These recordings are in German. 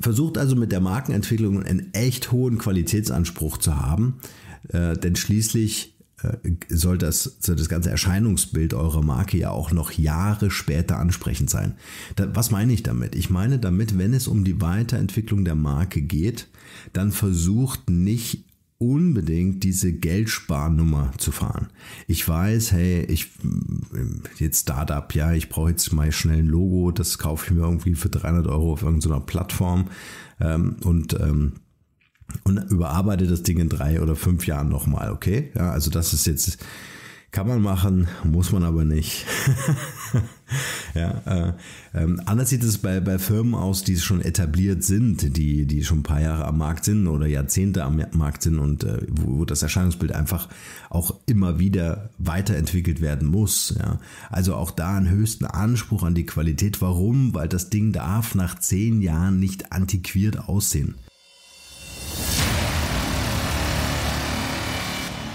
Versucht also mit der Markenentwicklung einen echt hohen Qualitätsanspruch zu haben, äh, denn schließlich äh, soll das, soll das ganze Erscheinungsbild eurer Marke ja auch noch Jahre später ansprechend sein. Da, was meine ich damit? Ich meine damit, wenn es um die Weiterentwicklung der Marke geht, dann versucht nicht unbedingt diese Geldsparnummer zu fahren. Ich weiß, hey, ich jetzt Startup, ja, ich brauche jetzt mal schnell ein Logo, das kaufe ich mir irgendwie für 300 Euro auf irgendeiner Plattform ähm, und ähm, und überarbeite das Ding in drei oder fünf Jahren nochmal, okay? Ja, also das ist jetzt kann man machen, muss man aber nicht. ja, äh, äh, anders sieht es bei, bei Firmen aus, die schon etabliert sind, die, die schon ein paar Jahre am Markt sind oder Jahrzehnte am Markt sind und äh, wo, wo, das Erscheinungsbild einfach auch immer wieder weiterentwickelt werden muss. Ja. Also auch da einen höchsten Anspruch an die Qualität. Warum? Weil das Ding darf nach zehn Jahren nicht antiquiert aussehen.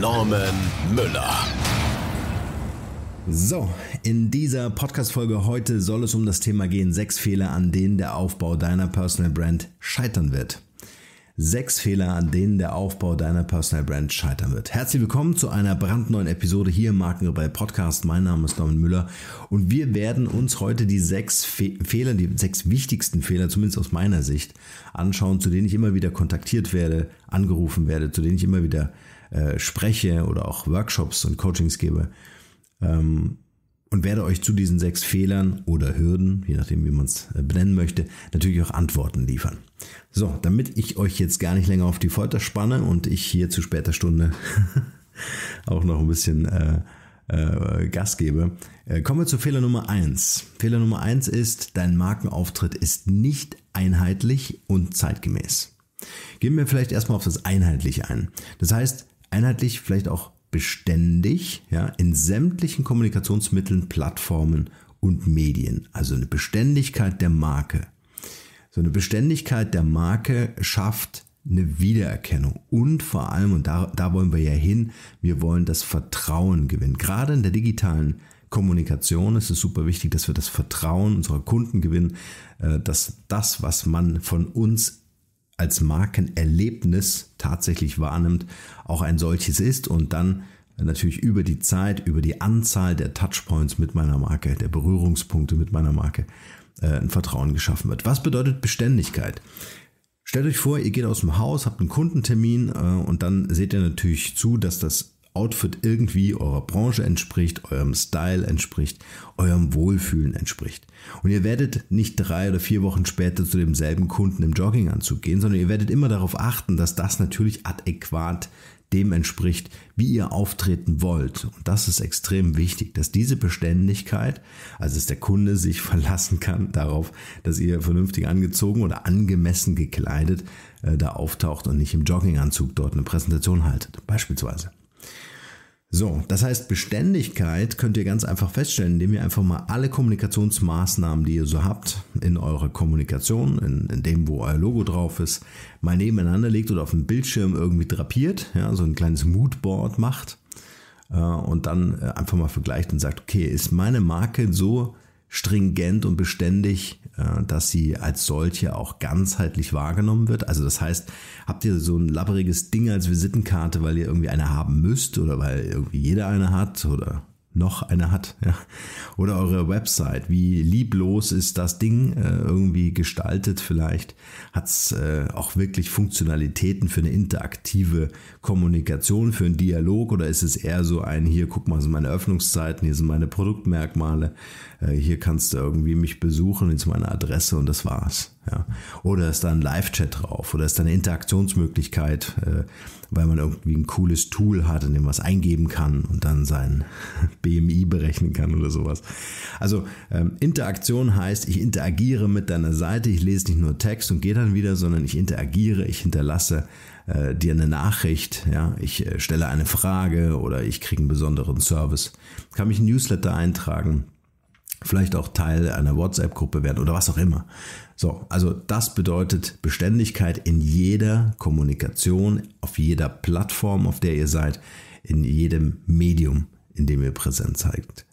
Norman Müller. So, in dieser Podcast-Folge heute soll es um das Thema gehen: sechs Fehler, an denen der Aufbau deiner Personal Brand scheitern wird. Sechs Fehler, an denen der Aufbau deiner Personal Brand scheitern wird. Herzlich willkommen zu einer brandneuen Episode hier im Markenrebell Podcast. Mein Name ist Norman Müller und wir werden uns heute die sechs Fe Fehler, die sechs wichtigsten Fehler, zumindest aus meiner Sicht, anschauen, zu denen ich immer wieder kontaktiert werde, angerufen werde, zu denen ich immer wieder äh, spreche oder auch Workshops und Coachings gebe. Ähm, und werde euch zu diesen sechs Fehlern oder Hürden, je nachdem, wie man es äh, benennen möchte, natürlich auch Antworten liefern. So, damit ich euch jetzt gar nicht länger auf die Folter spanne und ich hier zu später Stunde auch noch ein bisschen äh, äh, Gas gebe, äh, kommen wir zu Fehler Nummer 1. Fehler Nummer 1 ist, dein Markenauftritt ist nicht einheitlich und zeitgemäß. Gehen wir vielleicht erstmal auf das Einheitliche ein. Das heißt, einheitlich, vielleicht auch beständig ja, in sämtlichen Kommunikationsmitteln, Plattformen und Medien. Also eine Beständigkeit der Marke. So eine Beständigkeit der Marke schafft eine Wiedererkennung und vor allem, und da, da wollen wir ja hin, wir wollen das Vertrauen gewinnen. Gerade in der digitalen Kommunikation ist es super wichtig, dass wir das Vertrauen unserer Kunden gewinnen, äh, dass das, was man von uns als Markenerlebnis tatsächlich wahrnimmt, auch ein solches ist und dann natürlich über die Zeit, über die Anzahl der Touchpoints mit meiner Marke, der Berührungspunkte mit meiner Marke, äh, ein Vertrauen geschaffen wird. Was bedeutet Beständigkeit? Stellt euch vor, ihr geht aus dem Haus, habt einen Kundentermin äh, und dann seht ihr natürlich zu, dass das Outfit irgendwie eurer Branche entspricht, eurem Style entspricht, eurem Wohlfühlen entspricht. Und ihr werdet nicht drei oder vier Wochen später zu demselben Kunden im Jogginganzug gehen, sondern ihr werdet immer darauf achten, dass das natürlich adäquat dem entspricht, wie ihr auftreten wollt. Und das ist extrem wichtig, dass diese Beständigkeit, also dass der Kunde sich verlassen kann darauf, dass ihr vernünftig angezogen oder angemessen gekleidet äh, da auftaucht und nicht im Jogginganzug dort eine Präsentation haltet, beispielsweise. So, das heißt, Beständigkeit könnt ihr ganz einfach feststellen, indem ihr einfach mal alle Kommunikationsmaßnahmen, die ihr so habt, in eurer Kommunikation, in, in dem, wo euer Logo drauf ist, mal nebeneinander legt oder auf dem Bildschirm irgendwie drapiert, ja, so ein kleines Moodboard macht äh, und dann äh, einfach mal vergleicht und sagt, okay, ist meine Marke so stringent und beständig, äh, dass sie als solche auch ganzheitlich wahrgenommen wird. Also das heißt, habt ihr so ein labberiges Ding als Visitenkarte, weil ihr irgendwie eine haben müsst oder weil irgendwie jeder eine hat oder noch eine hat, ja. Oder eure Website, wie lieblos ist das Ding äh, irgendwie gestaltet vielleicht? Hat es äh, auch wirklich Funktionalitäten für eine interaktive Kommunikation, für einen Dialog oder ist es eher so ein, hier guck mal, sind meine Öffnungszeiten, hier sind meine Produktmerkmale, äh, hier kannst du irgendwie mich besuchen, jetzt meine Adresse und das war's. Ja. Oder ist da ein Live-Chat drauf oder ist da eine Interaktionsmöglichkeit, äh, weil man irgendwie ein cooles Tool hat, in dem man was eingeben kann und dann sein BMI berechnen kann oder sowas. Also ähm, Interaktion heißt, ich interagiere mit deiner Seite, ich lese nicht nur Text und gehe dann wieder, sondern ich interagiere, ich hinterlasse äh, dir eine Nachricht, ja, ich stelle eine Frage oder ich kriege einen besonderen Service. Kann mich ein Newsletter eintragen vielleicht auch Teil einer WhatsApp-Gruppe werden oder was auch immer. So, also das bedeutet Beständigkeit in jeder Kommunikation, auf jeder Plattform, auf der ihr seid, in jedem Medium, in dem ihr präsent zeigt.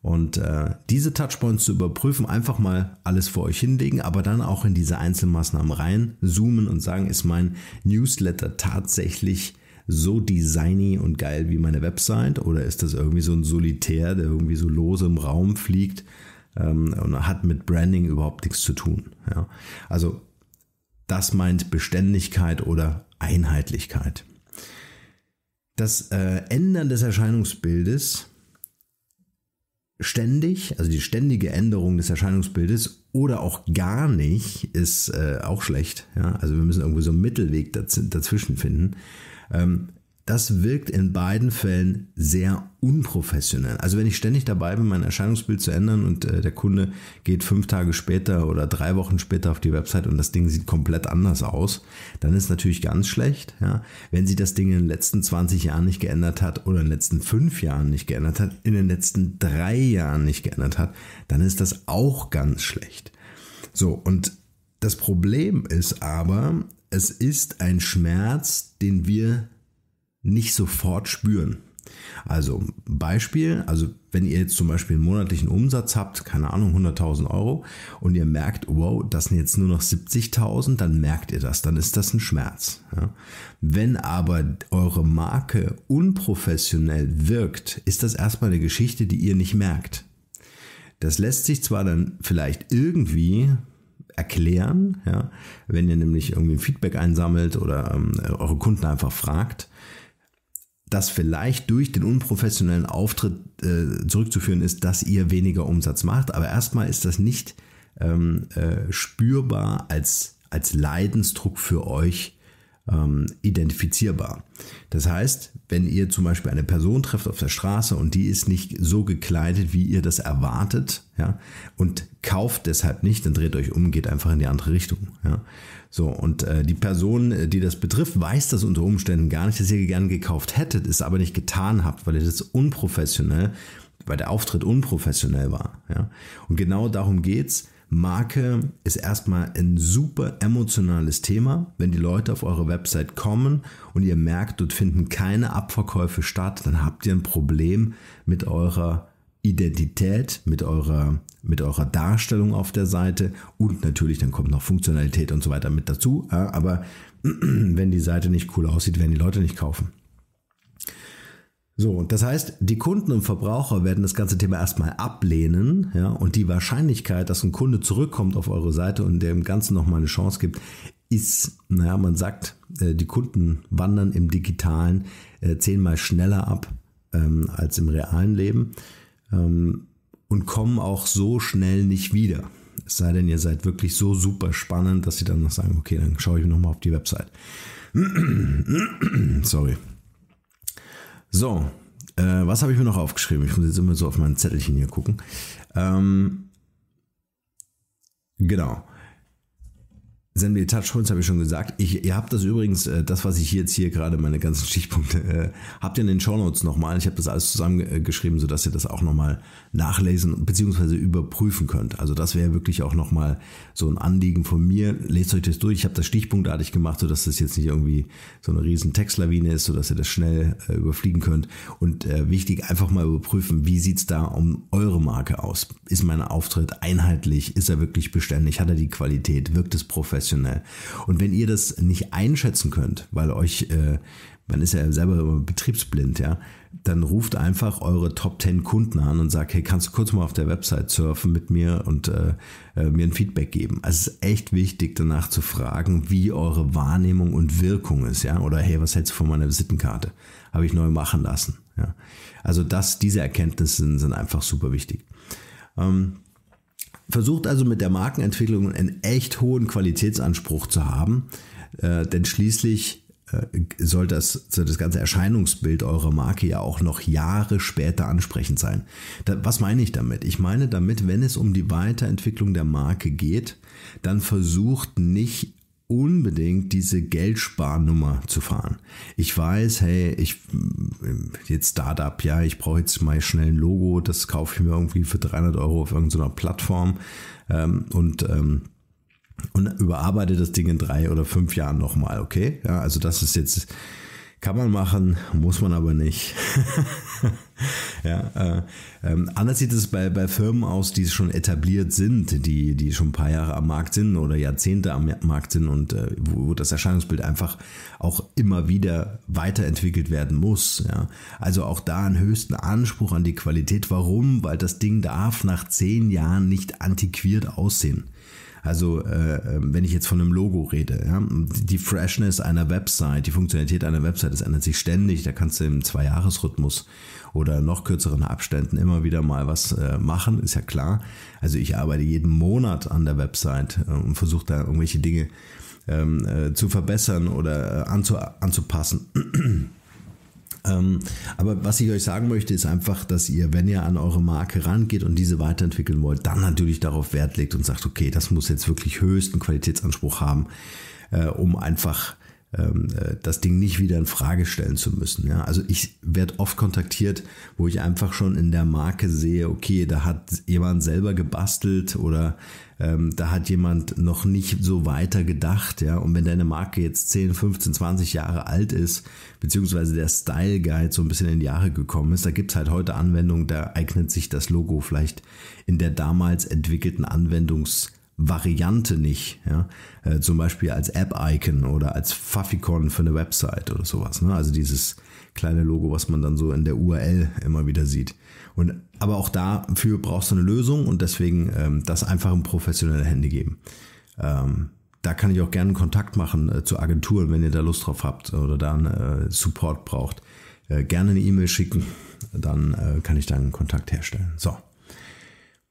Und äh, diese Touchpoints zu überprüfen, einfach mal alles vor euch hinlegen, aber dann auch in diese Einzelmaßnahmen reinzoomen und sagen, ist mein Newsletter tatsächlich so designy und geil wie meine Website oder ist das irgendwie so ein Solitär, der irgendwie so lose im Raum fliegt ähm, und hat mit Branding überhaupt nichts zu tun? Ja? Also das meint Beständigkeit oder Einheitlichkeit. Das äh, Ändern des Erscheinungsbildes ständig, also die ständige Änderung des Erscheinungsbildes oder auch gar nicht, ist äh, auch schlecht. Ja? Also wir müssen irgendwie so einen Mittelweg dazwischen finden. Ähm, das wirkt in beiden Fällen sehr unprofessionell. Also wenn ich ständig dabei bin, mein Erscheinungsbild zu ändern und äh, der Kunde geht fünf Tage später oder drei Wochen später auf die Website und das Ding sieht komplett anders aus, dann ist natürlich ganz schlecht. Ja? Wenn sie das Ding in den letzten 20 Jahren nicht geändert hat oder in den letzten fünf Jahren nicht geändert hat, in den letzten drei Jahren nicht geändert hat, dann ist das auch ganz schlecht. So, und das Problem ist aber, es ist ein Schmerz, den wir nicht sofort spüren. Also Beispiel, also wenn ihr jetzt zum Beispiel einen monatlichen Umsatz habt, keine Ahnung, 100.000 Euro und ihr merkt, wow, das sind jetzt nur noch 70.000, dann merkt ihr das, dann ist das ein Schmerz. Ja. Wenn aber eure Marke unprofessionell wirkt, ist das erstmal eine Geschichte, die ihr nicht merkt. Das lässt sich zwar dann vielleicht irgendwie erklären. Ja? Wenn ihr nämlich irgendwie Feedback einsammelt oder ähm, eure Kunden einfach fragt, dass vielleicht durch den unprofessionellen Auftritt äh, zurückzuführen ist, dass ihr weniger Umsatz macht. Aber erstmal ist das nicht ähm, äh, spürbar als, als Leidensdruck für euch ähm, identifizierbar. Das heißt, wenn ihr zum Beispiel eine Person trefft auf der Straße und die ist nicht so gekleidet, wie ihr das erwartet, ja, und kauft deshalb nicht, dann dreht euch um, geht einfach in die andere Richtung. Ja. So, und äh, die Person, äh, die das betrifft, weiß das unter Umständen gar nicht, dass ihr gern gekauft hättet, es aber nicht getan habt, weil ihr das unprofessionell, weil der Auftritt unprofessionell war. Ja. Und genau darum geht's Marke ist erstmal ein super emotionales Thema. Wenn die Leute auf eure Website kommen und ihr merkt, dort finden keine Abverkäufe statt, dann habt ihr ein Problem mit eurer Identität, mit eurer, mit eurer Darstellung auf der Seite und natürlich dann kommt noch Funktionalität und so weiter mit dazu. Aber wenn die Seite nicht cool aussieht, werden die Leute nicht kaufen. So, das heißt, die Kunden und Verbraucher werden das ganze Thema erstmal ablehnen, ja, und die Wahrscheinlichkeit, dass ein Kunde zurückkommt auf eure Seite und dem Ganzen nochmal eine Chance gibt, ist, naja, man sagt, äh, die Kunden wandern im Digitalen äh, zehnmal schneller ab ähm, als im realen Leben ähm, und kommen auch so schnell nicht wieder. Es sei denn, ihr seid wirklich so super spannend, dass sie dann noch sagen, okay, dann schaue ich nochmal auf die Website. Sorry. So, äh, was habe ich mir noch aufgeschrieben? Ich muss jetzt immer so auf mein Zettelchen hier gucken. Ähm, genau. Send me Touchpoints habe ich schon gesagt. Ich, ihr habt das übrigens, äh, das, was ich jetzt hier gerade, meine ganzen Stichpunkte, äh, habt ihr in den Shownotes nochmal. Ich habe das alles zusammengeschrieben, äh, sodass ihr das auch nochmal nachlesen bzw. überprüfen könnt. Also das wäre wirklich auch nochmal so ein Anliegen von mir. Lest euch das durch. Ich habe das stichpunktartig gemacht, sodass das jetzt nicht irgendwie so eine riesen Textlawine ist, sodass ihr das schnell äh, überfliegen könnt. Und äh, wichtig, einfach mal überprüfen, wie sieht es da um eure Marke aus? Ist mein Auftritt einheitlich? Ist er wirklich beständig? Hat er die Qualität? Wirkt es professionell? unprofessionell. Und wenn ihr das nicht einschätzen könnt, weil euch, äh, man ist ja selber betriebsblind, ja, dann ruft einfach eure Top 10 Kunden an und sagt, hey, kannst du kurz mal auf der Website surfen mit mir und äh, äh, mir ein Feedback geben. Also es ist echt wichtig, danach zu fragen, wie eure Wahrnehmung und Wirkung ist, ja. Oder hey, was hältst du von meiner Visitenkarte? Habe ich neu machen lassen. Ja. Also das, diese Erkenntnisse sind, sind einfach super wichtig. Ähm, Versucht also mit der Markenentwicklung einen echt hohen Qualitätsanspruch zu haben, äh, denn schließlich äh, soll das, soll das ganze Erscheinungsbild eurer Marke ja auch noch Jahre später ansprechend sein. Da, was meine ich damit? Ich meine damit, wenn es um die Weiterentwicklung der Marke geht, dann versucht nicht unbedingt diese Geldsparnummer zu fahren. Ich weiß, hey, ich jetzt Startup, ja, ich brauche jetzt mal schnell ein Logo, das kaufe ich mir irgendwie für 300 Euro auf irgendeiner Plattform ähm, und ähm, und überarbeite das Ding in drei oder fünf Jahren nochmal, okay? Ja, also das ist jetzt, kann man machen, muss man aber nicht. ja, äh, äh, anders sieht es bei, bei Firmen aus, die schon etabliert sind, die, die schon ein paar Jahre am Markt sind oder Jahrzehnte am Markt sind und äh, wo, wo, das Erscheinungsbild einfach auch immer wieder weiterentwickelt werden muss. Ja. Also auch da einen höchsten Anspruch an die Qualität. Warum? Weil das Ding darf nach zehn Jahren nicht antiquiert aussehen. Also äh, ähm, wenn ich jetzt von einem Logo rede, ja, die Freshness einer Website, die Funktionalität einer Website, das ändert sich ständig. Da kannst du im Zweijahresrhythmus oder noch kürzeren Abständen immer wieder mal was äh, machen, ist ja klar. Also ich arbeite jeden Monat an der Website äh, und versuche da irgendwelche Dinge ähm, äh, zu verbessern oder anzupassen. Ähm, aber was ich euch sagen möchte, ist einfach, dass ihr, wenn ihr an eure Marke rangeht und diese weiterentwickeln wollt, dann natürlich darauf Wert legt und sagt, okay, das muss jetzt wirklich höchsten Qualitätsanspruch haben, um einfach ähm, äh, das Ding nicht wieder in Frage stellen zu müssen. Ja? Also ich werde oft kontaktiert, wo ich einfach schon in der Marke sehe, okay, da hat jemand selber gebastelt oder ähm, da hat jemand noch nicht so weiter gedacht. Ja? Und wenn deine Marke jetzt 10, 15, 20 Jahre alt ist, beziehungsweise der Style Guide so ein bisschen in die Jahre gekommen ist, da gibt es halt heute Anwendungen, da eignet sich das Logo vielleicht in der damals entwickelten Anwendungs- Variante nicht. Ja? Äh, zum Beispiel als App-Icon oder als Favicon für eine Website oder sowas. Ne? Also dieses kleine Logo, was man dann so in der URL immer wieder sieht. Und, aber auch dafür brauchst du eine Lösung und deswegen ähm, das einfach in professionelle Hände geben. Ähm, da kann ich auch gerne Kontakt machen äh, zu Agenturen, wenn ihr da Lust drauf habt oder da einen äh, Support braucht. Äh, gerne eine E-Mail schicken, dann äh, kann ich da einen Kontakt herstellen. So.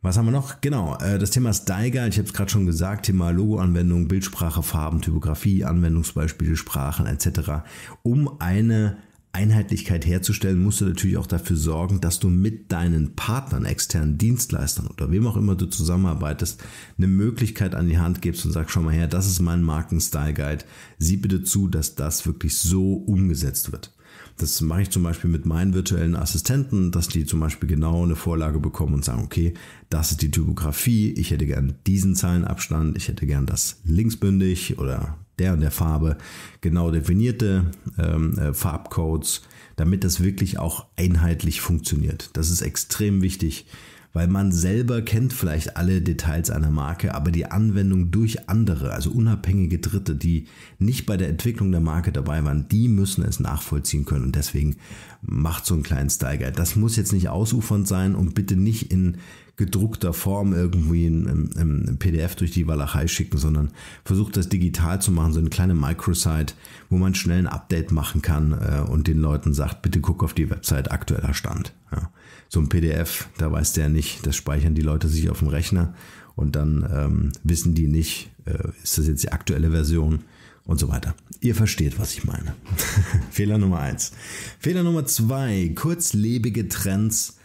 Was haben wir noch? Genau, äh, das Thema Steiger, ich habe es gerade schon gesagt, Thema Logoanwendung, Bildsprache, Farben, Typografie, Anwendungsbeispiele, Sprachen etc. Um eine Einheitlichkeit herzustellen, musst du natürlich auch dafür sorgen, dass du mit deinen Partnern, externen Dienstleistern oder wem auch immer du zusammenarbeitest, eine Möglichkeit an die Hand gibst und sagst, schau mal her, das ist mein Marken-Style-Guide. Sieh bitte zu, dass das wirklich so umgesetzt wird. Das mache ich zum Beispiel mit meinen virtuellen Assistenten, dass die zum Beispiel genau eine Vorlage bekommen und sagen, okay, das ist die Typografie, ich hätte gern diesen Zeilenabstand, ich hätte gern das linksbündig oder der und der Farbe, genau definierte ähm, äh, Farbcodes, damit das wirklich auch einheitlich funktioniert. Das ist extrem wichtig weil man selber kennt vielleicht alle Details einer Marke, aber die Anwendung durch andere, also unabhängige Dritte, die nicht bei der Entwicklung der Marke dabei waren, die müssen es nachvollziehen können und deswegen macht so einen kleinen Style Guide. Das muss jetzt nicht ausufernd sein und bitte nicht in gedruckter Form irgendwie ein, ein, ein PDF durch die Walachei schicken, sondern versucht das digital zu machen, so eine kleine Microsite, wo man schnell ein Update machen kann äh, und den Leuten sagt, bitte guck auf die Website, aktueller Stand. Ja. So ein PDF, da weiß der nicht, das speichern die Leute sich auf dem Rechner und dann ähm, wissen die nicht, äh, ist das jetzt die aktuelle Version und so weiter. Ihr versteht, was ich meine. Fehler Nummer eins. Fehler Nummer zwei: kurzlebige Trends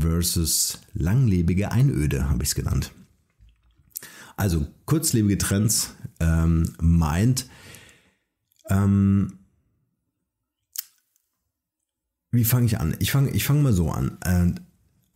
versus langlebige Einöde, habe ich es genannt. Also kurzlebige Trends ähm, meint, ähm, wie fange ich an? Ich fange ich fang mal so an. Äh,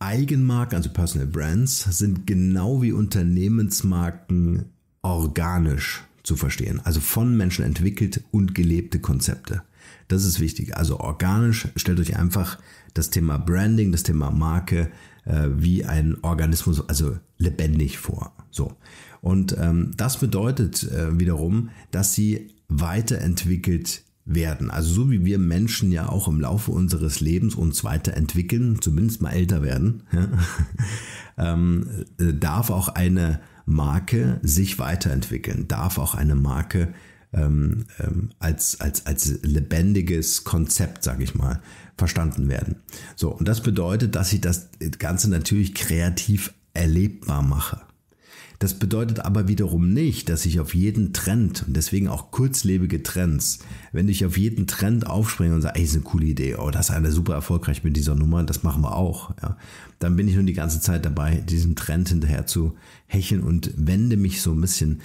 Eigenmarken, also Personal Brands, sind genau wie Unternehmensmarken organisch zu verstehen. Also von Menschen entwickelt und gelebte Konzepte. Das ist wichtig. Also organisch, stellt euch einfach das Thema Branding, das Thema Marke äh, wie ein Organismus, also lebendig vor. So. Und ähm, das bedeutet äh, wiederum, dass sie weiterentwickelt werden. Also so wie wir Menschen ja auch im Laufe unseres Lebens uns weiterentwickeln, zumindest mal älter werden, ja, ähm, äh, darf auch eine Marke sich weiterentwickeln, darf auch eine Marke ähm, ähm, als, als, als lebendiges Konzept, sage ich mal, verstanden werden. So, und das bedeutet, dass ich das Ganze natürlich kreativ erlebbar mache. Das bedeutet aber wiederum nicht, dass ich auf jeden Trend und deswegen auch kurzlebige Trends, wenn ich auf jeden Trend aufspringe und sage, ey, das ist eine coole Idee, oh, das ist einer super erfolgreich mit dieser Nummer, das machen wir auch, ja, dann bin ich nun die ganze Zeit dabei, diesem Trend hinterher zu hecheln und wende mich so ein bisschen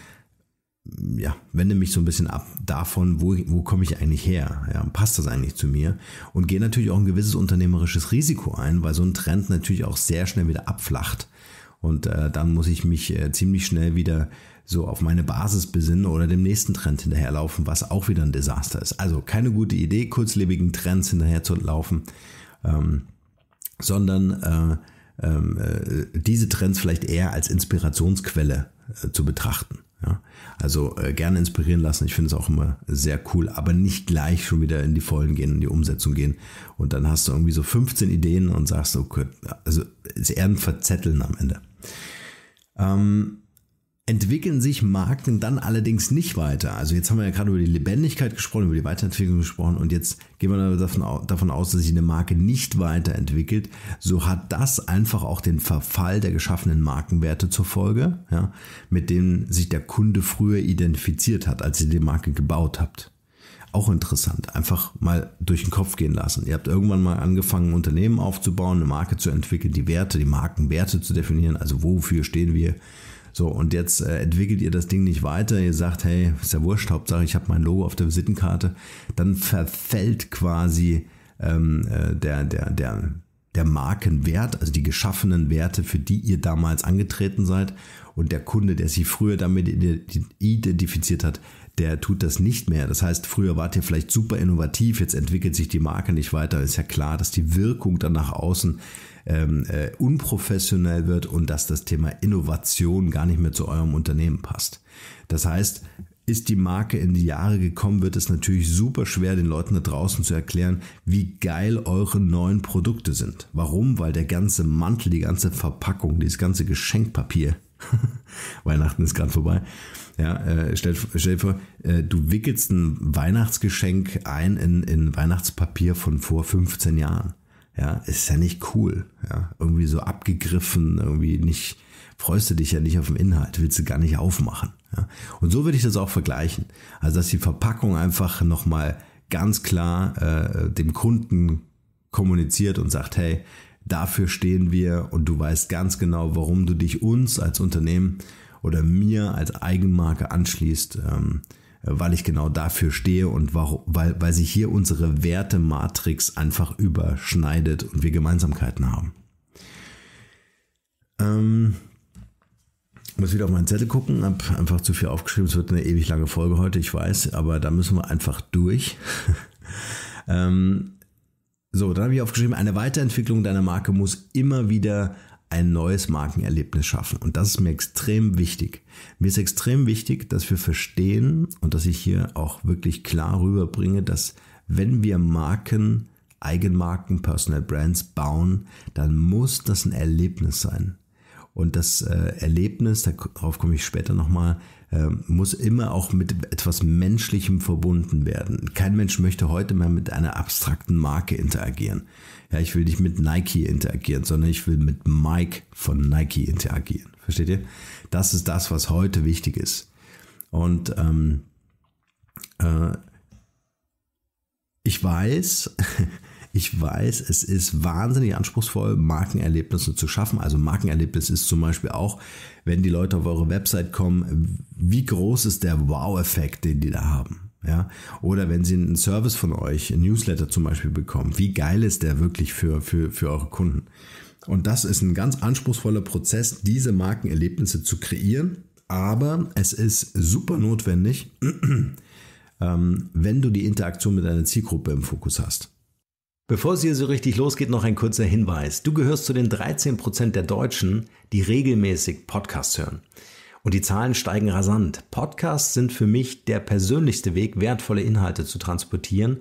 ja, wende mich so ein bisschen ab davon, wo, wo komme ich eigentlich her? Ja, passt das eigentlich zu mir? Und gehe natürlich auch ein gewisses unternehmerisches Risiko ein, weil so ein Trend natürlich auch sehr schnell wieder abflacht. Und äh, dann muss ich mich äh, ziemlich schnell wieder so auf meine Basis besinnen oder dem nächsten Trend hinterherlaufen, was auch wieder ein Desaster ist. Also keine gute Idee, kurzlebigen Trends hinterher zu laufen, ähm, sondern äh, ähm, äh diese Trends vielleicht eher als Inspirationsquelle äh, zu betrachten. Ja, also äh, gerne inspirieren lassen. Ich finde es auch immer sehr cool, aber nicht gleich schon wieder in die Folgen gehen, in die Umsetzung gehen. Und dann hast du irgendwie so 15 Ideen und sagst, okay, also es eher ein Verzetteln am Ende. Ähm, entwickeln sich Marken dann allerdings nicht weiter. Also jetzt haben wir ja gerade über die Lebendigkeit gesprochen, über die Weiterentwicklung gesprochen und jetzt gehen wir davon aus, dass sich eine Marke nicht weiterentwickelt. So hat das einfach auch den Verfall der geschaffenen Markenwerte zur Folge, ja, mit denen sich der Kunde früher identifiziert hat, als ihr die Marke gebaut habt. Auch interessant, einfach mal durch den Kopf gehen lassen. Ihr habt irgendwann mal angefangen, ein Unternehmen aufzubauen, eine Marke zu entwickeln, die Werte, die Markenwerte zu definieren, also wofür stehen wir, so, und jetzt äh, entwickelt ihr das Ding nicht weiter, ihr sagt, hey, ist ja wurscht, Hauptsache ich habe mein Logo auf der Visitenkarte, dann verfällt quasi ähm, äh, der, der, der, der Markenwert, also die geschaffenen Werte, für die ihr damals angetreten seid. Und der Kunde, der sich früher damit identifiziert hat, der tut das nicht mehr. Das heißt, früher wart ihr vielleicht super innovativ, jetzt entwickelt sich die Marke nicht weiter. Ist ja klar, dass die Wirkung dann nach außen ähm, äh, unprofessionell wird und dass das Thema Innovation gar nicht mehr zu eurem Unternehmen passt. Das heißt, ist die Marke in die Jahre gekommen, wird es natürlich super schwer, den Leuten da draußen zu erklären, wie geil eure neuen Produkte sind. Warum? Weil der ganze Mantel, die ganze Verpackung, dieses ganze Geschenkpapier, Weihnachten ist gerade vorbei, ja, äh, stell, stell dir vor, äh, du wickelst ein Weihnachtsgeschenk ein in, in Weihnachtspapier von vor 15 Jahren. Ja, ist ja nicht cool. Ja, irgendwie so abgegriffen, irgendwie nicht, freust du dich ja nicht auf den Inhalt, willst du gar nicht aufmachen. Ja. Und so würde ich das auch vergleichen. Also, dass die Verpackung einfach nochmal ganz klar äh, dem Kunden kommuniziert und sagt, hey, dafür stehen wir und du weißt ganz genau, warum du dich uns als Unternehmen oder mir als Eigenmarke anschließt. Ähm, weil ich genau dafür stehe und weil, weil sich hier unsere Wertematrix einfach überschneidet und wir Gemeinsamkeiten haben. Ähm, muss wieder auf meinen Zettel gucken, habe einfach zu viel aufgeschrieben. Es wird eine ewig lange Folge heute, ich weiß, aber da müssen wir einfach durch. ähm, so, dann habe ich aufgeschrieben, eine Weiterentwicklung deiner Marke muss immer wieder ein neues Markenerlebnis schaffen. Und das ist mir extrem wichtig. Mir ist extrem wichtig, dass wir verstehen und dass ich hier auch wirklich klar rüberbringe, dass wenn wir Marken, Eigenmarken, Personal Brands bauen, dann muss das ein Erlebnis sein. Und das äh, Erlebnis, darauf komme ich später nochmal, äh, muss immer auch mit etwas Menschlichem verbunden werden. Kein Mensch möchte heute mehr mit einer abstrakten Marke interagieren ja, ich will nicht mit Nike interagieren, sondern ich will mit Mike von Nike interagieren. Versteht ihr? Das ist das, was heute wichtig ist. Und ähm, äh, ich weiß, ich weiß, es ist wahnsinnig anspruchsvoll, Markenerlebnisse zu schaffen. Also Markenerlebnis ist zum Beispiel auch, wenn die Leute auf eure Website kommen, wie groß ist der Wow-Effekt, den die da haben. Ja? Oder wenn Sie einen Service von euch, ein Newsletter zum Beispiel bekommen, wie geil ist der wirklich für, für, für eure Kunden? Und das ist ein ganz anspruchsvoller Prozess, diese Markenerlebnisse zu kreieren. Aber es ist super notwendig, ähm, wenn du die Interaktion mit deiner Zielgruppe im Fokus hast. Bevor es hier so richtig losgeht, noch ein kurzer Hinweis. Du gehörst zu den 13% der Deutschen, die regelmäßig Podcasts hören. Und die Zahlen steigen rasant. Podcasts sind für mich der persönlichste Weg, wertvolle Inhalte zu transportieren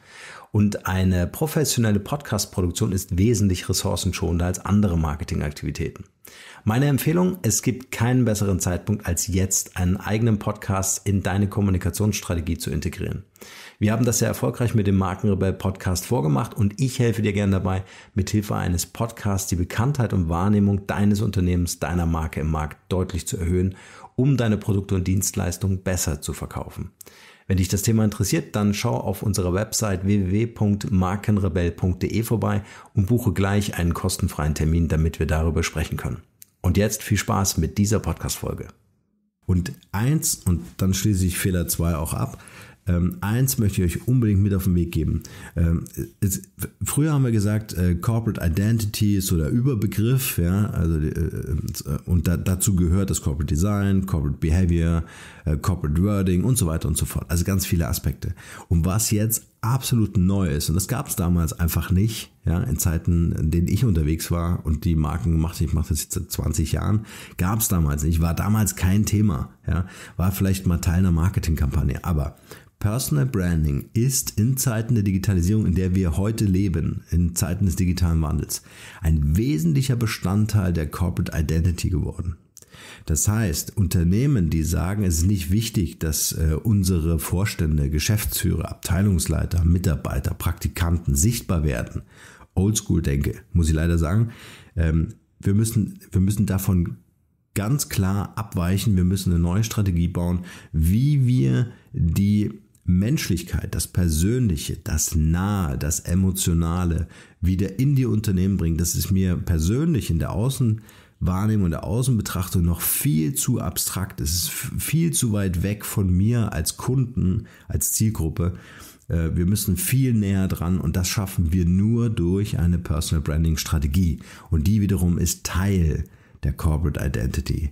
Und eine professionelle Podcast-Produktion ist wesentlich ressourcenschonender als andere Marketingaktivitäten. Meine Empfehlung, es gibt keinen besseren Zeitpunkt als jetzt, einen eigenen Podcast in deine Kommunikationsstrategie zu integrieren. Wir haben das sehr erfolgreich mit dem Markenrebell Podcast vorgemacht und ich helfe dir gern dabei, mithilfe eines Podcasts die Bekanntheit und Wahrnehmung deines Unternehmens, deiner Marke im Markt deutlich zu erhöhen, um deine Produkte und Dienstleistungen besser zu verkaufen. Wenn dich das Thema interessiert, dann schau auf unserer Website www.markenrebell.de vorbei und buche gleich einen kostenfreien Termin, damit wir darüber sprechen können. Und jetzt viel Spaß mit dieser Podcast-Folge. Und eins, und dann schließe ich Fehler 2 auch ab. Ähm, eins möchte ich euch unbedingt mit auf den Weg geben. Ähm, es, früher haben wir gesagt, äh, Corporate Identity ist so der Überbegriff, ja, also, äh, äh und da, dazu gehört das Corporate Design, Corporate Behavior, äh, Corporate Wording und so weiter und so fort. Also ganz viele Aspekte. Und was jetzt absolut neu ist, und das gab es damals einfach nicht, ja, in Zeiten, in denen ich unterwegs war und die Marken gemacht ich mache das jetzt seit 20 Jahren, gab es damals nicht, war damals kein Thema, ja, war vielleicht mal Teil einer Marketingkampagne, aber Personal Branding ist in Zeiten der Digitalisierung, in der wir heute leben, in Zeiten des digitalen Wandels, ein wesentlicher Bestandteil der Corporate Identity geworden. Das heißt, Unternehmen, die sagen, es ist nicht wichtig, dass äh, unsere Vorstände, Geschäftsführer, Abteilungsleiter, Mitarbeiter, Praktikanten sichtbar werden. Oldschool-Denke, muss ich leider sagen. Ähm, wir, müssen, wir müssen davon ganz klar abweichen. Wir müssen eine neue Strategie bauen, wie wir die Menschlichkeit, das Persönliche, das Nahe, das Emotionale wieder in die Unternehmen bringen. Das ist mir persönlich in der Außen- Wahrnehmung der Außenbetrachtung noch viel zu abstrakt. Es ist viel zu weit weg von mir als Kunden, als Zielgruppe. Äh, wir müssen viel näher dran und das schaffen wir nur durch eine Personal Branding Strategie. Und die wiederum ist Teil der Corporate Identity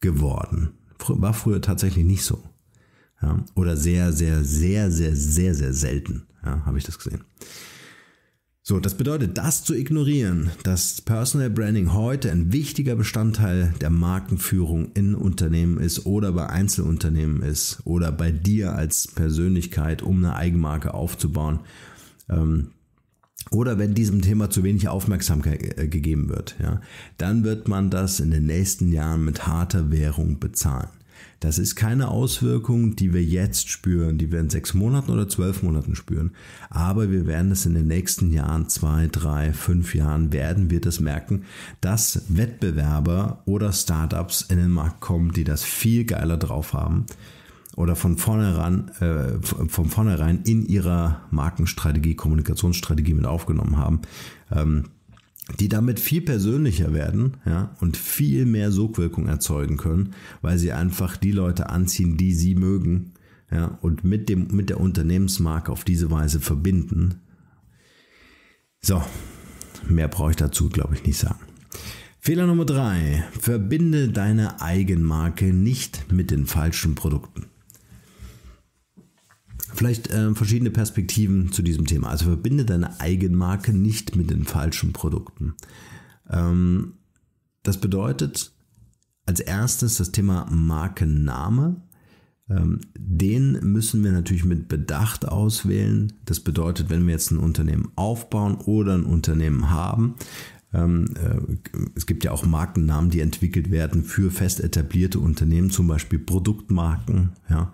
geworden. War früher tatsächlich nicht so. Ja, oder sehr, sehr, sehr, sehr, sehr, sehr selten ja, habe ich das gesehen. So, das bedeutet, das zu ignorieren, dass Personal Branding heute ein wichtiger Bestandteil der Markenführung in Unternehmen ist oder bei Einzelunternehmen ist oder bei dir als Persönlichkeit, um eine Eigenmarke aufzubauen. Ähm, oder wenn diesem Thema zu wenig Aufmerksamkeit äh, gegeben wird, ja, dann wird man das in den nächsten Jahren mit harter Währung bezahlen. Das ist keine Auswirkung, die wir jetzt spüren, die wir in sechs Monaten oder zwölf Monaten spüren. Aber wir werden es in den nächsten Jahren, zwei, drei, fünf Jahren, werden wir das merken, dass Wettbewerber oder Startups in den Markt kommen, die das viel geiler drauf haben oder von vornherein, äh, von vornherein in ihrer Markenstrategie, Kommunikationsstrategie mit aufgenommen haben. Ähm, die damit viel persönlicher werden ja, und viel mehr Sogwirkung erzeugen können, weil sie einfach die Leute anziehen, die sie mögen ja, und mit, dem, mit der Unternehmensmarke auf diese Weise verbinden. So, mehr brauche ich dazu, glaube ich, nicht sagen. Fehler Nummer drei: Verbinde deine Eigenmarke nicht mit den falschen Produkten. Vielleicht äh, verschiedene Perspektiven zu diesem Thema. Also verbinde deine Eigenmarke nicht mit den falschen Produkten. Ähm, das bedeutet als erstes das Thema Markenname. Ähm, den müssen wir natürlich mit Bedacht auswählen. Das bedeutet, wenn wir jetzt ein Unternehmen aufbauen oder ein Unternehmen haben, ähm, äh, es gibt ja auch Markennamen, die entwickelt werden für fest etablierte Unternehmen, zum Beispiel Produktmarken. Ja.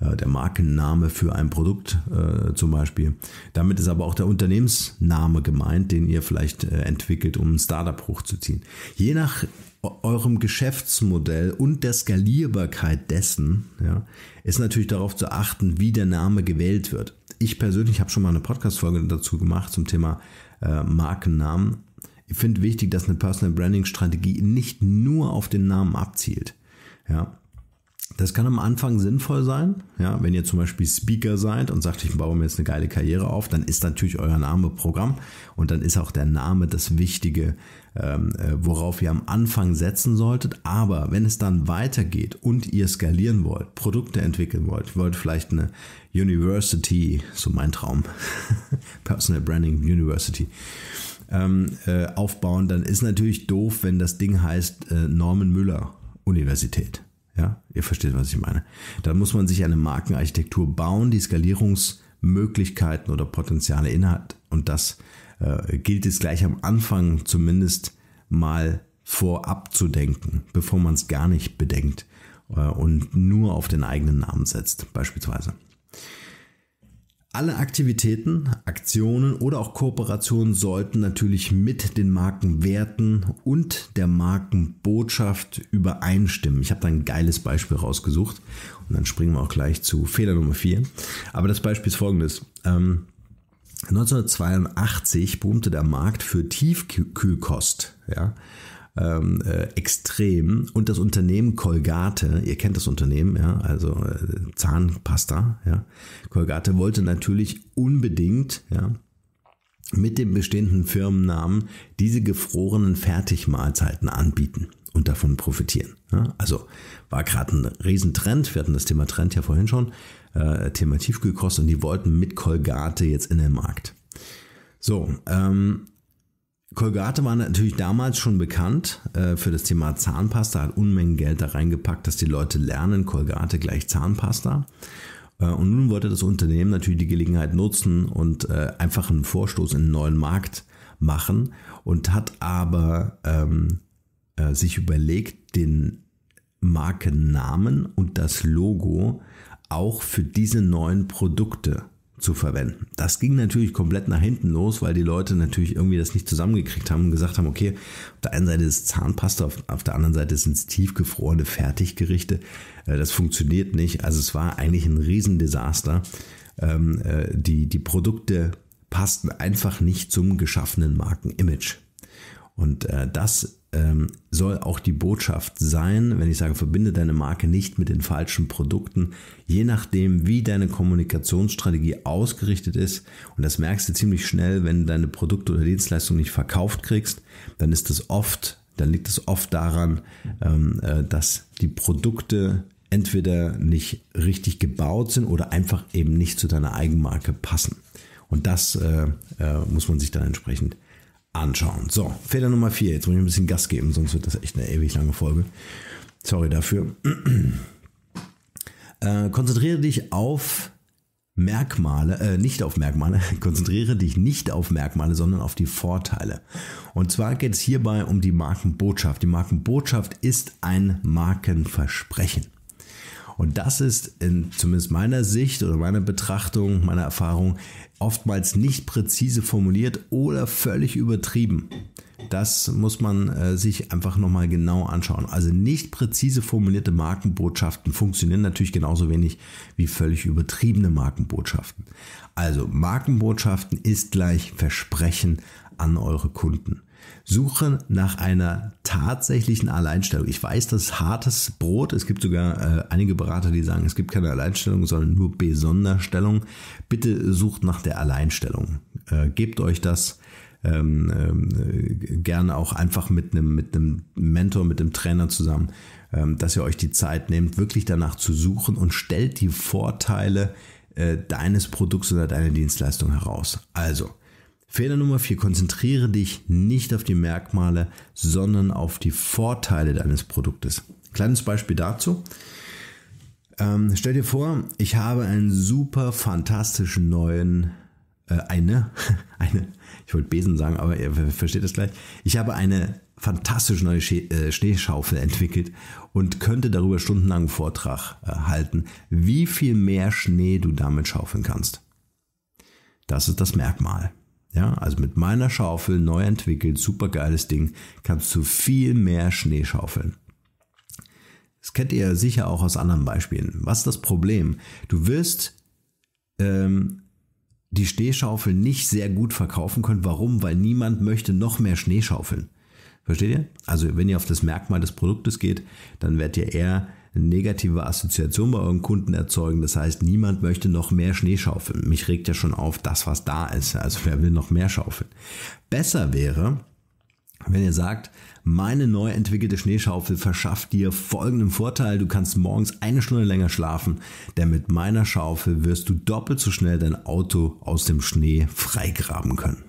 Äh, der Markenname für ein Produkt äh, zum Beispiel. Damit ist aber auch der Unternehmensname gemeint, den ihr vielleicht äh, entwickelt, um ein Startup hochzuziehen. Je nach eurem Geschäftsmodell und der Skalierbarkeit dessen ja, ist natürlich darauf zu achten, wie der Name gewählt wird. Ich persönlich habe schon mal eine Podcast-Folge dazu gemacht zum Thema äh, Markennamen. Ich finde wichtig, dass eine Personal Branding Strategie nicht nur auf den Namen abzielt. Ja, das kann am Anfang sinnvoll sein. Ja, wenn ihr zum Beispiel Speaker seid und sagt, ich baue mir jetzt eine geile Karriere auf, dann ist natürlich euer Name Programm und dann ist auch der Name das Wichtige, ähm, äh, worauf ihr am Anfang setzen solltet. Aber wenn es dann weitergeht und ihr skalieren wollt, Produkte entwickeln wollt, wollt vielleicht eine University, so mein Traum, Personal Branding University, ähm, äh, aufbauen, dann ist natürlich doof, wenn das Ding heißt äh, Norman Müller Universität. Ja, ihr versteht, was ich meine. Da muss man sich eine Markenarchitektur bauen, die Skalierungsmöglichkeiten oder Potenziale innehat. Und das äh, gilt es gleich am Anfang zumindest mal vorab zu denken, bevor man es gar nicht bedenkt äh, und nur auf den eigenen Namen setzt, beispielsweise. Alle Aktivitäten, Aktionen oder auch Kooperationen sollten natürlich mit den Markenwerten und der Markenbotschaft übereinstimmen. Ich habe da ein geiles Beispiel rausgesucht und dann springen wir auch gleich zu Fehler Nummer 4. Aber das Beispiel ist folgendes. Ähm, 1982 boomte der Markt für Tiefkühlkost. Ja? ähm, äh, extrem. Und das Unternehmen Colgate, ihr kennt das Unternehmen, ja, also äh, Zahnpasta, ja. Colgate wollte natürlich unbedingt, ja, mit dem bestehenden Firmennamen diese gefrorenen Fertigmahlzeiten anbieten und davon profitieren. Ja, also war gerade ein Riesentrend, wir hatten das Thema Trend ja vorhin schon, äh, Thema Tiefkühlkost und die wollten mit Colgate jetzt in den Markt. So, ähm, Colgate war natürlich damals schon bekannt äh, für das Thema Zahnpasta, hat Unmengen Geld da reingepackt, dass die Leute lernen, Colgate gleich Zahnpasta. Äh, und nun wollte das Unternehmen natürlich die Gelegenheit nutzen und äh, einfach einen Vorstoß in einen neuen Markt machen und hat aber ähm, äh, sich überlegt, den Markennamen und das Logo auch für diese neuen Produkte zu verwenden. Das ging natürlich komplett nach hinten los, weil die Leute natürlich irgendwie das nicht zusammengekriegt haben und gesagt haben, okay, auf der einen Seite ist Zahnpasta, auf, der anderen Seite sind es tiefgefrorene Fertiggerichte. Äh, das funktioniert nicht. Also es war eigentlich ein Riesendesaster. Ähm, äh, die, die Produkte passten einfach nicht zum geschaffenen Markenimage. Und äh, das ähm, soll auch die Botschaft sein, wenn ich sage, verbinde deine Marke nicht mit den falschen Produkten, je nachdem, wie deine Kommunikationsstrategie ausgerichtet ist. Und das merkst du ziemlich schnell, wenn du deine Produkte oder Dienstleistungen nicht verkauft kriegst, dann ist das oft, dann liegt es oft daran, ähm, äh, dass die Produkte entweder nicht richtig gebaut sind oder einfach eben nicht zu deiner Eigenmarke passen. Und das äh, äh, muss man sich dann entsprechend anschauen. So, Fehler Nummer 4. Jetzt muss ich ein bisschen Gas geben, sonst wird das echt eine ewig lange Folge. Sorry dafür. Äh, konzentriere dich auf Merkmale, äh, nicht auf Merkmale, konzentriere dich nicht auf Merkmale, sondern auf die Vorteile. Und zwar geht es hierbei um die Markenbotschaft. Die Markenbotschaft ist ein Markenversprechen. Und das ist in zumindest meiner Sicht oder meiner Betrachtung, meiner Erfahrung oftmals nicht präzise formuliert oder völlig übertrieben. Das muss man äh, sich einfach nochmal genau anschauen. Also nicht präzise formulierte Markenbotschaften funktionieren natürlich genauso wenig wie völlig übertriebene Markenbotschaften. Also Markenbotschaften ist gleich Versprechen an eure Kunden suchen nach einer tatsächlichen Alleinstellung. Ich weiß, das ist hartes Brot. Es gibt sogar äh, einige Berater, die sagen, es gibt keine Alleinstellung, sondern nur Besonderstellung. Bitte sucht nach der Alleinstellung. Äh, gebt euch das ähm, ähm, äh, gerne auch einfach mit einem mit Mentor, mit einem Trainer zusammen, ähm, dass ihr euch die Zeit nehmt, wirklich danach zu suchen und stellt die Vorteile äh, deines Produkts oder deiner Dienstleistung heraus. Also Fehler Nummer 4. Konzentriere dich nicht auf die Merkmale, sondern auf die Vorteile deines Produktes. Kleines Beispiel dazu. Ähm, stell dir vor, ich habe einen super fantastischen neuen, äh, eine, eine, ich wollte Besen sagen, aber ihr versteht das gleich. Ich habe eine fantastisch neue Schee, äh, Schneeschaufel entwickelt und könnte darüber stundenlang einen Vortrag äh, halten, wie viel mehr Schnee du damit schaufeln kannst. Das ist das Merkmal. Ja, also mit meiner Schaufel neu entwickelt, super geiles Ding, kannst du viel mehr Schnee schaufeln. Das kennt ihr sicher auch aus anderen Beispielen. Was ist das Problem? Du wirst ähm, die Schneeschaufel nicht sehr gut verkaufen können. Warum? Weil niemand möchte noch mehr Schnee schaufeln. Versteht ihr? Also wenn ihr auf das Merkmal des Produktes geht, dann werdet ihr eher negative Assoziation bei euren Kunden erzeugen. Das heißt, niemand möchte noch mehr Schnee schaufeln. Mich regt ja schon auf, das, was da ist. Also wer will noch mehr schaufeln? Besser wäre, wenn ihr sagt, meine neu entwickelte Schneeschaufel verschafft dir folgenden Vorteil, du kannst morgens eine Stunde länger schlafen, denn mit meiner Schaufel wirst du doppelt so schnell dein Auto aus dem Schnee freigraben können.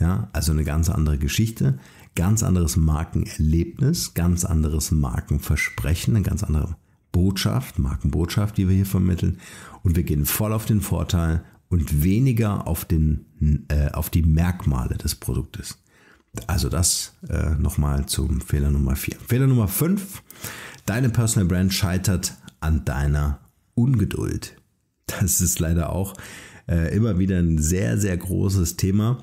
Ja, also eine ganz andere Geschichte ganz anderes Markenerlebnis, ganz anderes Markenversprechen, eine ganz andere Botschaft, Markenbotschaft, die wir hier vermitteln. Und wir gehen voll auf den Vorteil und weniger auf, den, äh, auf die Merkmale des Produktes. Also das äh, nochmal zum Fehler Nummer 4. Fehler Nummer 5. Deine Personal Brand scheitert an deiner Ungeduld. Das ist leider auch äh, immer wieder ein sehr, sehr großes Thema.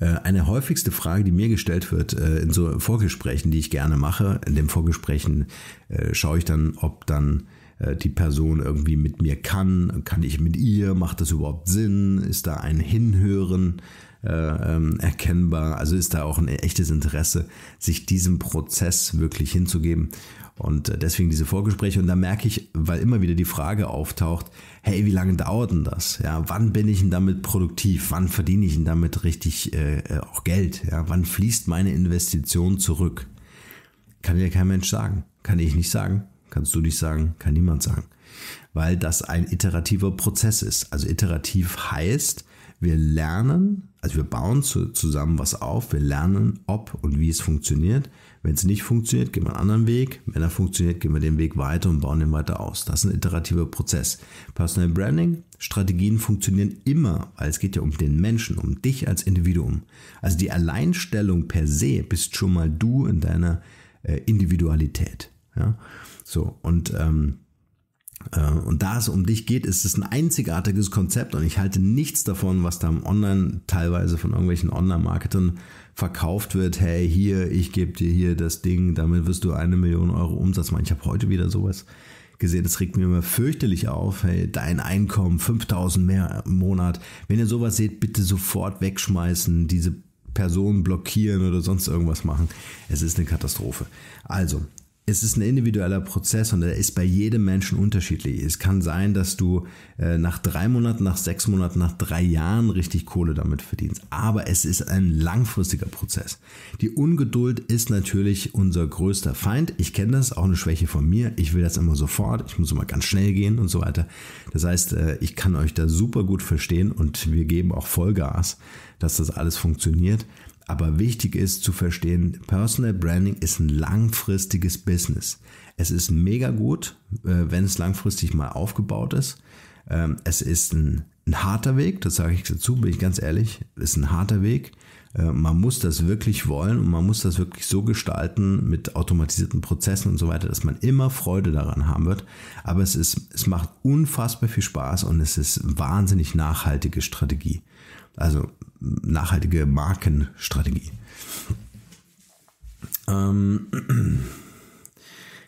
Äh, eine häufigste Frage, die mir gestellt wird äh, in so Vorgesprächen, die ich gerne mache, in den Vorgesprächen äh, schaue ich dann, ob dann die Person irgendwie mit mir kann, kann ich mit ihr, macht das überhaupt Sinn, ist da ein Hinhören ähm, erkennbar, also ist da auch ein echtes Interesse, sich diesem Prozess wirklich hinzugeben. Und deswegen diese Vorgespräche. Und da merke ich, weil immer wieder die Frage auftaucht, hey, wie lange dauert denn das? Ja, wann bin ich denn damit produktiv? Wann verdiene ich denn damit richtig äh, äh, auch Geld? Ja, wann fließt meine Investition zurück? Kann dir kein Mensch sagen. Kann ich nicht sagen. Kannst du nicht sagen. Kann niemand sagen. Weil das ein iterativer Prozess ist. Also iterativ heißt, wir lernen, also wir bauen zu, zusammen was auf, wir lernen, ob und wie es funktioniert. Wenn es nicht funktioniert, gehen wir einen anderen Weg. Wenn er funktioniert, gehen wir den Weg weiter und bauen den weiter aus. Das ist ein iterativer Prozess. Personal Branding, Strategien funktionieren immer, weil es geht ja um den Menschen, um dich als Individuum. Also die Alleinstellung per se bist schon mal du in deiner äh, Individualität. Ja? So, und ähm, äh, und da es um dich geht, ist es ein einzigartiges Konzept und ich halte nichts davon, was da im Online teilweise von irgendwelchen Online-Marketern verkauft wird. Hey, hier, ich gebe dir hier das Ding, damit wirst du eine Million Euro Umsatz machen. Ich habe heute wieder sowas gesehen, das regt mir immer fürchterlich auf. Hey, dein Einkommen 5000 mehr im Monat. Wenn ihr sowas seht, bitte sofort wegschmeißen, diese Person blockieren oder sonst irgendwas machen. Es ist eine Katastrophe. Also, es ist ein individueller Prozess und er ist bei jedem Menschen unterschiedlich. Es kann sein, dass du äh, nach drei Monaten, nach sechs Monaten, nach drei Jahren richtig Kohle damit verdienst. Aber es ist ein langfristiger Prozess. Die Ungeduld ist natürlich unser größter Feind. Ich kenne das, auch eine Schwäche von mir. Ich will das immer sofort. Ich muss immer ganz schnell gehen und so weiter. Das heißt, äh, ich kann euch da super gut verstehen und wir geben auch Vollgas, dass das alles funktioniert. Aber wichtig ist zu verstehen, Personal Branding ist ein langfristiges Business. Es ist mega gut, äh, wenn es langfristig mal aufgebaut ist. Ähm, es ist ein, ein harter Weg, das sage ich dazu, bin ich ganz ehrlich, es ist ein harter Weg. Äh, man muss das wirklich wollen und man muss das wirklich so gestalten mit automatisierten Prozessen und so weiter, dass man immer Freude daran haben wird. Aber es, ist, es macht unfassbar viel Spaß und es ist wahnsinnig nachhaltige Strategie. Also nachhaltige Markenstrategie. Ähm,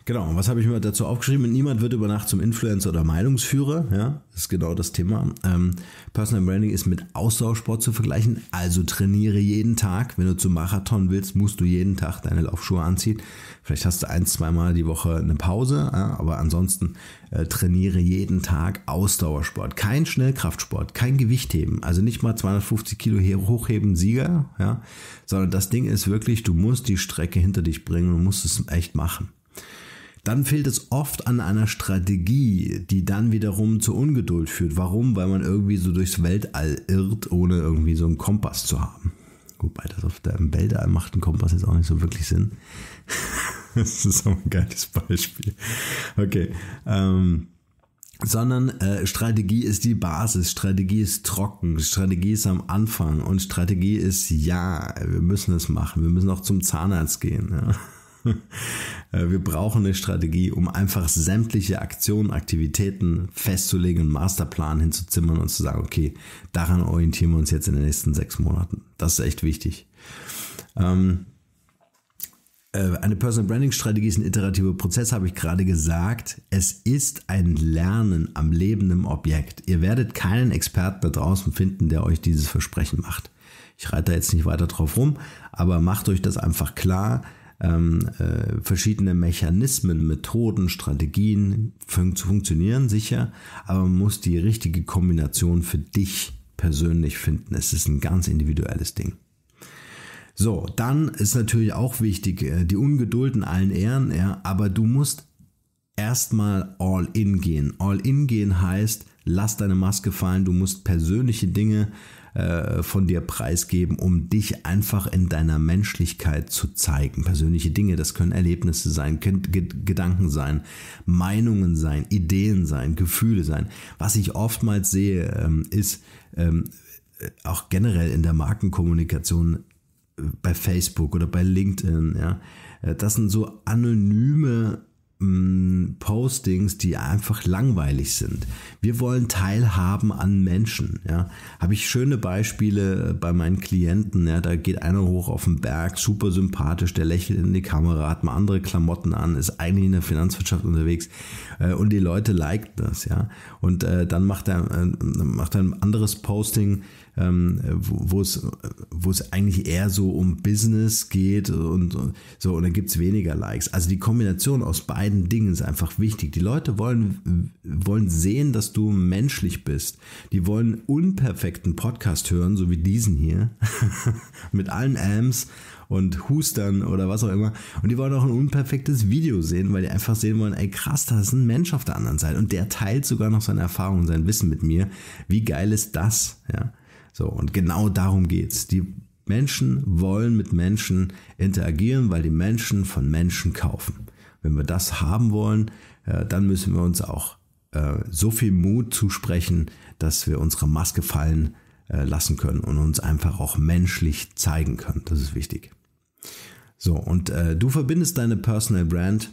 Genau, was habe ich mir dazu aufgeschrieben? Niemand wird über Nacht zum Influencer oder Meinungsführer. Ja, das ist genau das Thema. Ähm, Personal Branding ist mit Ausdauersport zu vergleichen. Also trainiere jeden Tag. Wenn du zum Marathon willst, musst du jeden Tag deine Laufschuhe anziehen. Vielleicht hast du ein, zweimal die Woche eine Pause, ja, aber ansonsten äh, trainiere jeden Tag Ausdauersport. Kein Schnellkraftsport, kein Gewichtheben. Also nicht mal 250 Kilo hochheben, Sieger. Ja, sondern das Ding ist wirklich, du musst die Strecke hinter dich bringen und musst es echt machen dann fehlt es oft an einer Strategie, die dann wiederum zu Ungeduld führt. Warum? Weil man irgendwie so durchs Weltall irrt, ohne irgendwie so einen Kompass zu haben. Wobei das auf dem Weltall macht ein Kompass jetzt auch nicht so wirklich Sinn. das ist auch ein geiles Beispiel. Okay. Ähm sondern äh, Strategie ist die Basis, Strategie ist trocken, Strategie ist am Anfang und Strategie ist ja, wir müssen es machen, wir müssen auch zum Zahnarzt gehen. Ja. Äh, wir brauchen eine Strategie, um einfach sämtliche Aktionen, Aktivitäten festzulegen, einen Masterplan hinzuzimmern und zu sagen, okay, daran orientieren wir uns jetzt in den nächsten sechs Monaten. Das ist echt wichtig. Ähm, äh, eine Personal Branding Strategie ist ein iterativer Prozess, habe ich gerade gesagt. Es ist ein Lernen am lebenden Objekt. Ihr werdet keinen Experten da draußen finden, der euch dieses Versprechen macht. Ich reite da jetzt nicht weiter drauf rum, aber macht euch das einfach klar ähm, äh, verschiedene Mechanismen, Methoden, Strategien fun funktionieren sicher, aber man muss die richtige Kombination für dich persönlich finden. Es ist ein ganz individuelles Ding. So, dann ist natürlich auch wichtig, äh, die Ungeduld in allen Ehren, ja, aber du musst erstmal all in gehen. All in gehen heißt, lass deine Maske fallen, du musst persönliche Dinge äh, von dir preisgeben, um dich einfach in deiner Menschlichkeit zu zeigen. Persönliche Dinge, das können Erlebnisse sein, können Gedanken sein, Meinungen sein, Ideen sein, Gefühle sein. Was ich oftmals sehe, ähm, ist ähm, äh, auch generell in der Markenkommunikation äh, bei Facebook oder bei LinkedIn, ja, äh, das sind so anonyme Mm, Postings, die einfach langweilig sind. Wir wollen teilhaben an Menschen. Ja. Habe ich schöne Beispiele äh, bei meinen Klienten. Ja. Da geht einer hoch auf den Berg, super sympathisch, der lächelt in die Kamera, hat mal andere Klamotten an, ist eigentlich in der Finanzwirtschaft unterwegs äh, und die Leute liken das. Ja. Und äh, dann macht er, äh, macht er ein anderes Posting, ähm, wo es wo es eigentlich eher so um Business geht und, und so, und dann gibt es weniger Likes. Also die Kombination aus beiden Dingen ist einfach wichtig. Die Leute wollen, wollen sehen, dass du menschlich bist. Die wollen unperfekten Podcast hören, so wie diesen hier, mit allen Amps. und Hustern oder was auch immer. Und die wollen auch ein unperfektes Video sehen, weil die einfach sehen wollen, ey krass, da ist ein Mensch auf der anderen Seite. Und der teilt sogar noch seine Erfahrungen, sein Wissen mit mir. Wie geil ist das? Ja. So, und genau darum geht's. Die Menschen wollen mit Menschen interagieren, weil die Menschen von Menschen kaufen. Wenn wir das haben wollen, äh, dann müssen wir uns auch äh, so viel Mut zusprechen, dass wir unsere Maske fallen äh, lassen können und uns einfach auch menschlich zeigen können. Das ist wichtig. So, und du verbindest deine Personal Brand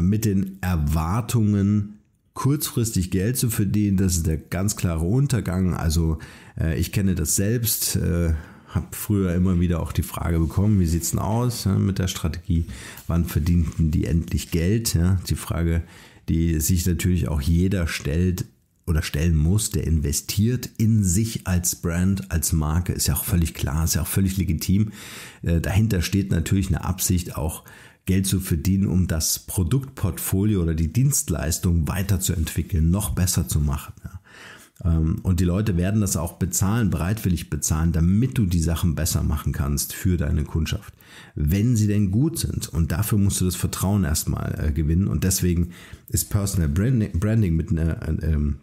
mit den Erwartungen kurzfristig Geld zu verdienen, das ist der ganz klare Untergang. Also äh, ich kenne das selbst, äh, habe früher immer wieder auch die Frage bekommen, wie sieht es denn aus ja, äh, mit der Strategie, wann verdienten die endlich Geld? Ja? Die Frage, die sich natürlich auch jeder stellt oder stellen muss, der investiert in sich als Brand, als Marke, ist ja auch völlig klar, ist ja auch völlig legitim. Äh, dahinter steht natürlich eine Absicht auch, Geld zu verdienen, um das Produktportfolio oder die Dienstleistung weiterzuentwickeln, noch besser zu machen. Ähm, und die Leute werden das auch bezahlen, bereitwillig bezahlen, damit du die Sachen besser machen kannst für deine Kundschaft. Wenn sie denn gut sind. Und dafür musst du das Vertrauen erstmal äh, gewinnen. Und deswegen ist Personal Branding, mit einer äh, ähm,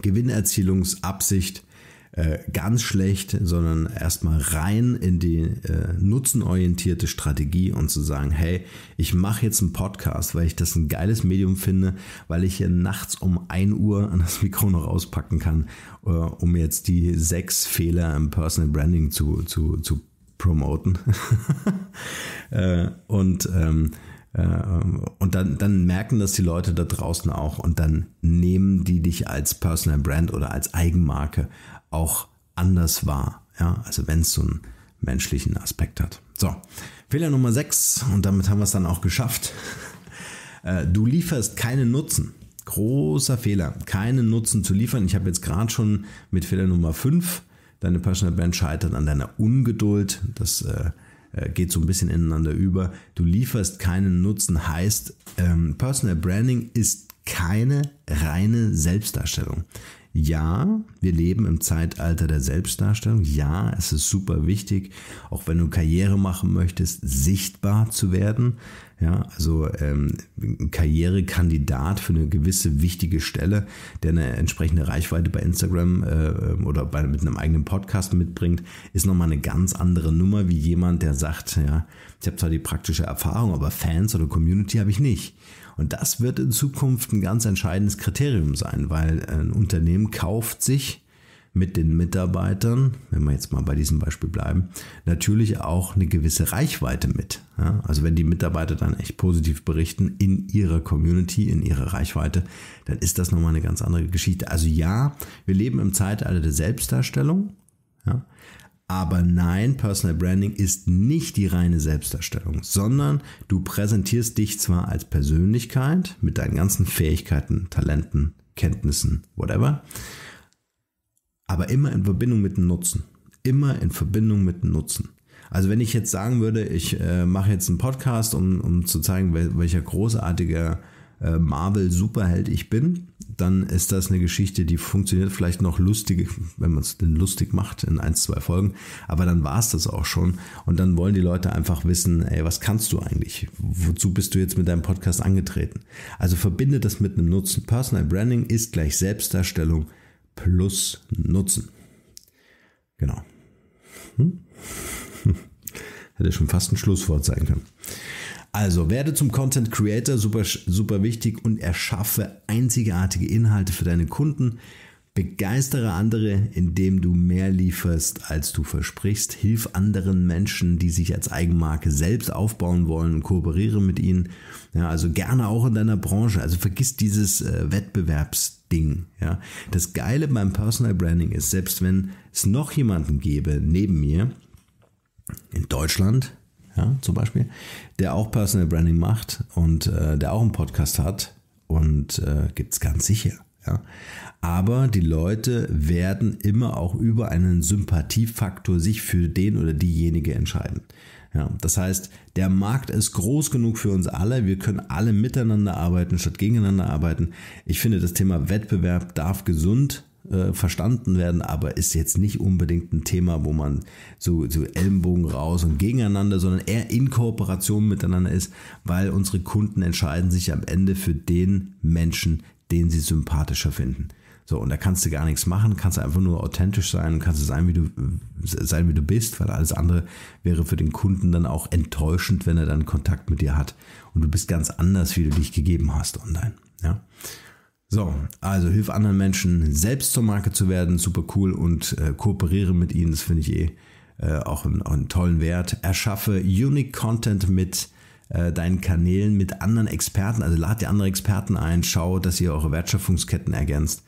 Gewinnerzielungsabsicht äh, ganz schlecht, sondern erstmal rein in die äh, nutzenorientierte Strategie und zu sagen, hey, ich mache jetzt einen Podcast, weil ich das ein geiles Medium finde, weil ich hier nachts um 1 Uhr an das Mikro noch auspacken kann, äh, um jetzt die sechs Fehler im Personal Branding zu, zu, zu promoten. Äh, und ähm, äh, und dann, dann merken das die Leute da draußen auch und dann nehmen die dich als Personal Brand oder als Eigenmarke auch anders wahr. Ja, also wenn es so einen menschlichen Aspekt hat. So, Fehler Nummer 6 und damit haben wir es dann auch geschafft. Äh, du lieferst keinen Nutzen. Großer Fehler, keinen Nutzen zu liefern. Ich habe jetzt gerade schon mit Fehler Nummer 5, deine Personal Brand scheitert an deiner Ungeduld. Das äh, äh, geht so ein bisschen ineinander über. Du lieferst keinen Nutzen, heißt, ähm, Personal Branding ist keine reine Selbstdarstellung. Ja, wir leben im Zeitalter der Selbstdarstellung. Ja, es ist super wichtig, auch wenn du Karriere machen möchtest, sichtbar zu werden. Ja, also ähm, Karrierekandidat für eine gewisse wichtige Stelle, der eine entsprechende Reichweite bei Instagram äh, ähm, oder bei, mit einem eigenen Podcast mitbringt, ist nochmal eine ganz andere Nummer wie jemand, der sagt, ja, ich habe zwar die praktische Erfahrung, aber Fans oder Community habe ich nicht. Und das wird in Zukunft ein ganz entscheidendes Kriterium sein, weil ein Unternehmen kauft sich mit den Mitarbeitern, wenn wir jetzt mal bei diesem Beispiel bleiben, natürlich auch eine gewisse Reichweite mit. Ja, also wenn die Mitarbeiter dann echt positiv berichten in ihrer Community, in ihrer Reichweite, dann ist das nochmal eine ganz andere Geschichte. Also ja, wir leben im Zeitalter der Selbstdarstellung, ja, aber nein, Personal Branding ist nicht die reine Selbstdarstellung, sondern du präsentierst dich zwar als Persönlichkeit mit deinen ganzen Fähigkeiten, Talenten, Kenntnissen, whatever, aber immer in Verbindung mit dem Nutzen. Immer in Verbindung mit dem Nutzen. Also wenn ich jetzt sagen würde, ich äh, mache jetzt einen Podcast, um, um zu zeigen, wel welcher großartige äh, Marvel-Superheld ich bin, dann ist das eine Geschichte, die funktioniert vielleicht noch lustig, wenn man es denn lustig macht in ein, zwei Folgen, aber dann war es das auch schon und dann wollen die Leute einfach wissen, ey, was kannst du eigentlich? Wozu bist du jetzt mit deinem Podcast angetreten? Also verbinde das mit einem Nutzen. Personal Branding ist gleich Selbstdarstellung plus Nutzen. Genau. Hm? Hätte schon fast ein Schlusswort sein können. Also werde zum Content Creator, super, super wichtig und erschaffe einzigartige Inhalte für deine Kunden. Begeistere andere, indem du mehr lieferst, als du versprichst. Hilf anderen Menschen, die sich als Eigenmarke selbst aufbauen wollen und kooperiere mit ihnen. Ja, also gerne auch in deiner Branche. Also vergiss dieses äh, Wettbewerbsding. Ja. Das Geile beim Personal Branding ist, selbst wenn es noch jemanden gäbe neben mir in Deutschland, ja, zum Beispiel, der auch Personal Branding macht und äh, der auch einen Podcast hat und äh, gibt es ganz sicher. Ja. Aber die Leute werden immer auch über einen Sympathiefaktor sich für den oder diejenige entscheiden. Ja, das heißt, der Markt ist groß genug für uns alle. Wir können alle miteinander arbeiten statt gegeneinander arbeiten. Ich finde, das Thema Wettbewerb darf gesund äh, verstanden werden, aber ist jetzt nicht unbedingt ein Thema, wo man so, so Ellenbogen raus und gegeneinander, sondern eher in Kooperation miteinander ist, weil unsere Kunden entscheiden sich am Ende für den Menschen, den sie sympathischer finden. So, und da kannst du gar nichts machen, kannst einfach nur authentisch sein und kannst sein, wie du sein, wie du bist, weil alles andere wäre für den Kunden dann auch enttäuschend, wenn er dann Kontakt mit dir hat und du bist ganz anders, wie du dich gegeben hast online. Ja. So, also hilf anderen Menschen, selbst zur Marke zu werden, super cool und äh, kooperiere mit ihnen, das finde ich eh äh, auch, einen, auch, einen, tollen Wert. Erschaffe Unique Content mit äh, deinen Kanälen, mit anderen Experten, also lad dir andere Experten ein, schau, dass ihr eure Wertschöpfungsketten ergänzt.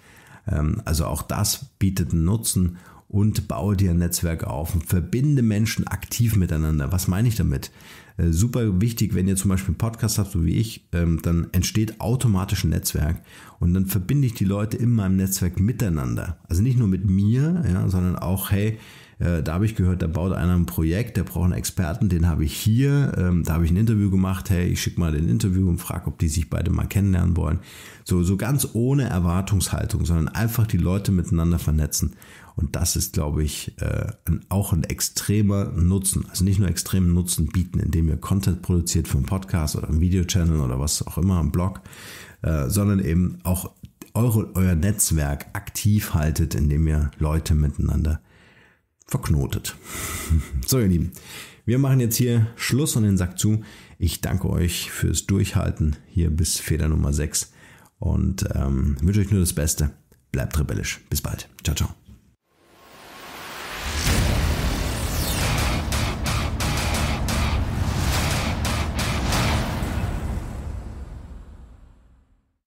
Ähm, also auch das bietet einen Nutzen und baue dir ein Netzwerk auf und verbinde Menschen aktiv miteinander. Was meine ich damit? Äh, super wichtig, wenn ihr zum Beispiel einen Podcast habt, so wie ich, ähm, dann entsteht automatisch ein Netzwerk und dann verbinde ich die Leute in meinem Netzwerk miteinander. Also nicht nur mit mir, ja, sondern auch, hey, äh, da habe ich gehört, da baut einer ein Projekt, der braucht einen Experten, den habe ich hier, ähm, da habe ich ein Interview gemacht, hey, ich schicke mal den Interview und frage, ob die sich beide mal kennenlernen wollen. So, so ganz ohne Erwartungshaltung, sondern einfach die Leute miteinander vernetzen. Und das ist, glaube ich, äh, auch ein extremer Nutzen. Also nicht nur extremen Nutzen bieten, indem ihr Content produziert für einen Podcast oder einen Videochannel oder was auch immer, einen Blog, äh, sondern eben auch eure, euer Netzwerk aktiv haltet, indem ihr Leute miteinander verknotet. so, ihr Lieben, wir machen jetzt hier Schluss und den Sack zu. Ich danke euch fürs Durchhalten hier bis Fehler Nummer 6 und ähm, wünsche euch nur das Beste. Bleibt rebellisch. Bis bald. Ciao, ciao.